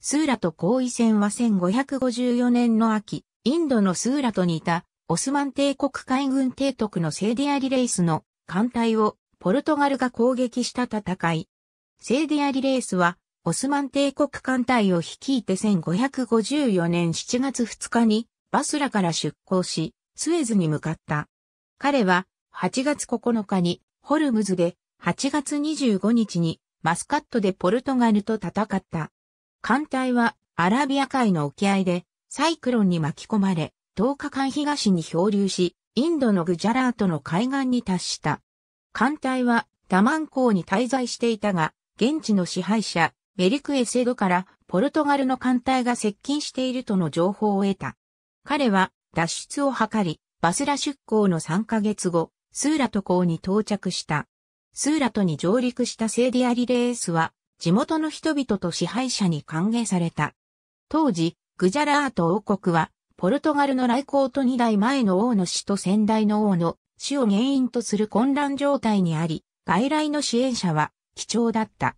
スーラと行為戦は1554年の秋、インドのスーラと似た、オスマン帝国海軍提督のセーディアリレイスの艦隊をポルトガルが攻撃した戦い。セーディアリレイスは、オスマン帝国艦隊を率いて1554年7月2日にバスラから出港し、スエズに向かった。彼は8月9日にホルムズで8月25日にマスカットでポルトガルと戦った。艦隊はアラビア海の沖合でサイクロンに巻き込まれ、10日間東に漂流し、インドのグジャラートの海岸に達した。艦隊はダマン港に滞在していたが、現地の支配者、メリクエセドからポルトガルの艦隊が接近しているとの情報を得た。彼は脱出を図り、バスラ出港の3ヶ月後、スーラト港に到着した。スーラトに上陸したセーディアリレースは、地元の人々と支配者に歓迎された。当時、グジャラート王国は、ポルトガルの来航と二代前の王の死と先代の王の死を原因とする混乱状態にあり、外来の支援者は貴重だった。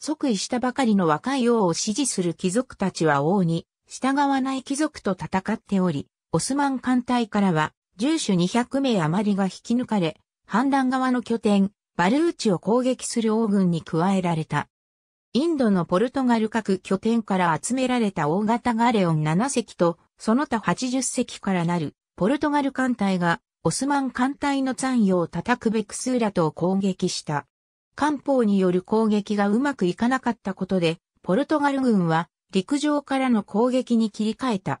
即位したばかりの若い王を支持する貴族たちは王に従わない貴族と戦っており、オスマン艦隊からは従種200名余りが引き抜かれ、反乱側の拠点、バルーチを攻撃する王軍に加えられた。インドのポルトガル各拠点から集められた大型ガレオン7隻と、その他80隻からなる、ポルトガル艦隊が、オスマン艦隊の残余を叩くべくスーラトを攻撃した。艦砲による攻撃がうまくいかなかったことで、ポルトガル軍は陸上からの攻撃に切り替えた。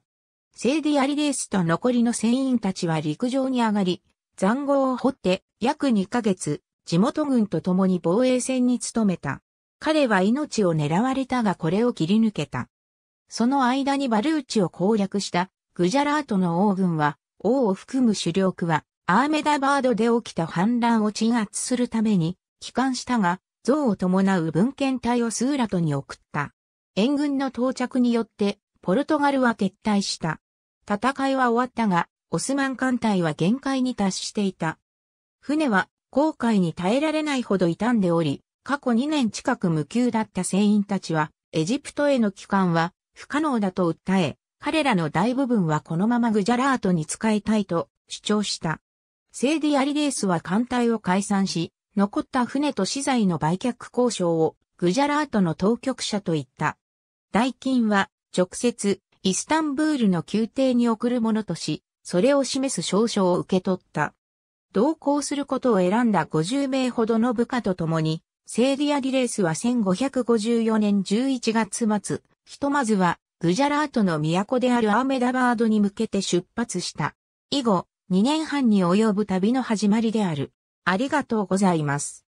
セーディアリレースと残りの船員たちは陸上に上がり、残壕を掘って約2ヶ月、地元軍と共に防衛戦に努めた。彼は命を狙われたがこれを切り抜けた。その間にバルーチを攻略したグジャラートの王軍は、王を含む主力は、アーメダバードで起きた反乱を鎮圧するために、帰還したが、像を伴う文献隊をスーラトに送った。援軍の到着によって、ポルトガルは撤退した。戦いは終わったが、オスマン艦隊は限界に達していた。船は、航海に耐えられないほど傷んでおり、過去2年近く無給だった船員たちは、エジプトへの帰還は不可能だと訴え、彼らの大部分はこのままグジャラートに使いたいと主張した。セーディ・アリレースは艦隊を解散し、残った船と資材の売却交渉をグジャラートの当局者と言った。代金は直接イスタンブールの宮廷に送るものとし、それを示す証書を受け取った。同行することを選んだ50名ほどの部下と共に、セーディア・ディレースは1554年11月末、ひとまずは、グジャラートの都であるアーメダバードに向けて出発した。以後、2年半に及ぶ旅の始まりである。ありがとうございます。